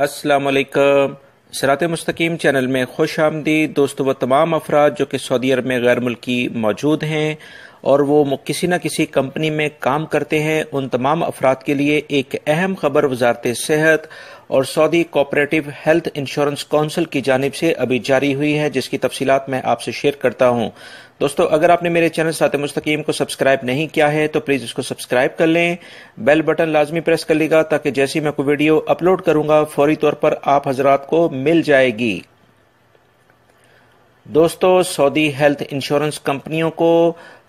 السلام علیکم سرات مستقیم چینل میں خوش آمدید دوستو وہ تمام افراد جو کہ سعودی عرب میں غیر ملکی موجود ہیں اور وہ کسی نہ کسی کمپنی میں کام کرتے ہیں ان تمام افراد کے لیے ایک اہم خبر وزارت صحت اور Saudi cooperative health insurance council کی جانب سے ابھی جاری ہوئی ہے جس کی تفصیلات میں آپ سے شیئر کرتا ہوں دوستو اگر آپ نے میرے چینل سات مستقیم کو سبسکرائب نہیں کیا ہے تو پلیز اس کو سبسکرائب کر لیں بیل بٹن لازمی پریس کر لیگا گا تاکہ جیسی میں کوئی ویڈیو اپلوڈ کروں گا فوری طور پر آپ حضرات کو مل جائے گی دوستو سعودی ہیلتھ انشورنس کمپنیوں کو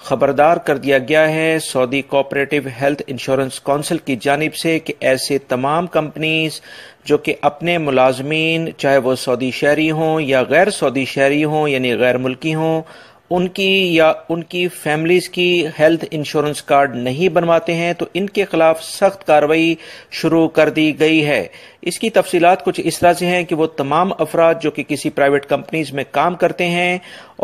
خبردار کر دیا گیا ہے Saudi cooperative health insurance council کی جانب سے کہ ایسے تمام کمپنیز جو کہ اپنے ملازمین چاہے وہ سعودی شہری ہوں یا غیر سعودی شہری ہوں یعنی غیر ملکی ہوں ان کی یا ان کی فیملیز کی ہیلتھ انشورنس کارڈ نہیں بنواتے ہیں تو ان کے خلاف سخت کاروائی شروع کر دی گئی ہے اس کی تفصیلات کچھ اس طرح سے ہیں کہ وہ تمام افراد جو کہ کسی پرائیویٹ کمپنیز میں کام کرتے ہیں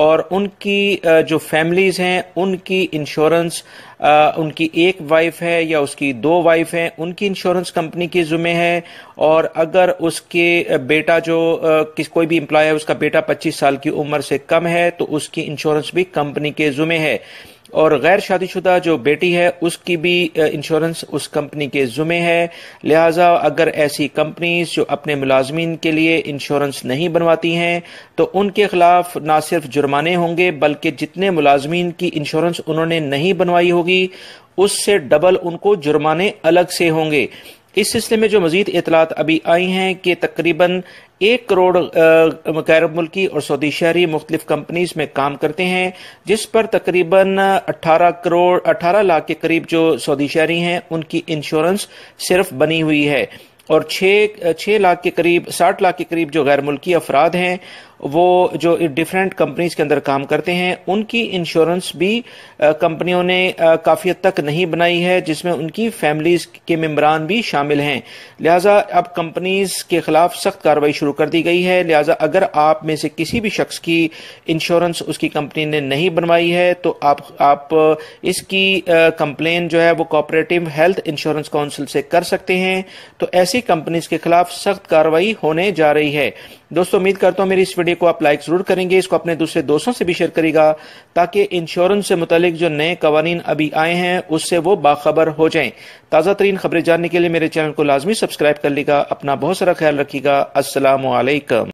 اور ان کی جو فیملیز ہیں ان کی انشورنس ان کی ایک وائف ہے یا اس کی دو وائف ہیں ان کی انشورنس کمپنی کی ذمہ ہے اور اگر اس کے بیٹا جو کوئی بھی امپلائی ہے اس کا بیٹا پچیس سال کی عمر سے کم ہے تو اس کی انشورنس بھی کمپنی کے ذمہ ہے اور غیر شادی شدہ جو بیٹی ہے اس کی بھی انشورنس اس کمپنی کے ذمہ ہے لہٰذا اگر ایسی کمپنیز جو اپنے ملازمین کے لیے انشورنس نہیں بنواتی ہیں تو ان کے خلاف نہ صرف جرمانے ہوں گے بلکہ جتنے ملازمین کی انشورنس انہوں نے نہیں بنوائی ہوگی اس سے ڈبل ان کو جرمانے الگ سے ہوں گے اس سلسلے میں جو مزید اطلاعات ابھی آئی ہیں کہ تقریباً ایک کروڑ غیر ملکی اور سعودی شہری مختلف کمپنیز میں کام کرتے ہیں جس پر تقریباً اٹھارہ کروڑ اٹھارہ لاکھ کے قریب جو سعودی شہری ہیں ان کی انشورنس صرف بنی ہوئی ہے اور چھ لاکھ کے قریب ساٹھ لاکھ کے قریب جو غیر ملکی افراد ہیں وہ جو ڈیفرنٹ کمپنیز کے اندر کام کرتے ہیں ان کی انشورنس بھی کمپنیوں نے کافی حد تک نہیں بنائی ہے جس میں ان کی فیملیز کے ممبران بھی شامل ہیں لہٰذا اب کمپنیز کے خلاف سخت کاروائی شروع کر دی گئی ہے لہٰذا اگر آپ میں سے کسی بھی شخص کی انشورنس اس کی کمپنی نے نہیں بنوائی ہے تو آپ اس کی کمپلین جو ہے وہ کوپریٹو ہیلتھ انشورنس کونسل سے کر سکتے ہیں تو ایسی کمپنیز کے خلاف سخت کاروائی ہونے جا رہی ہے دوستو امید کرتا ہوں میری اس ویڈیو کو آپ لائک ضرور کریں گے اس کو اپنے دوسرے دوستوں سے بھی شیئر کرے گا تاکہ انشورنس سے متعلق جو نئے قوانین ابھی آئے ہیں اس سے وہ باخبر ہو جائیں تازہ ترین خبریں جاننے کے لیے میرے چینل کو لازمی سبسکرائب کر لے گا اپنا بہت سارا خیال رکھیے گا السلام علیکم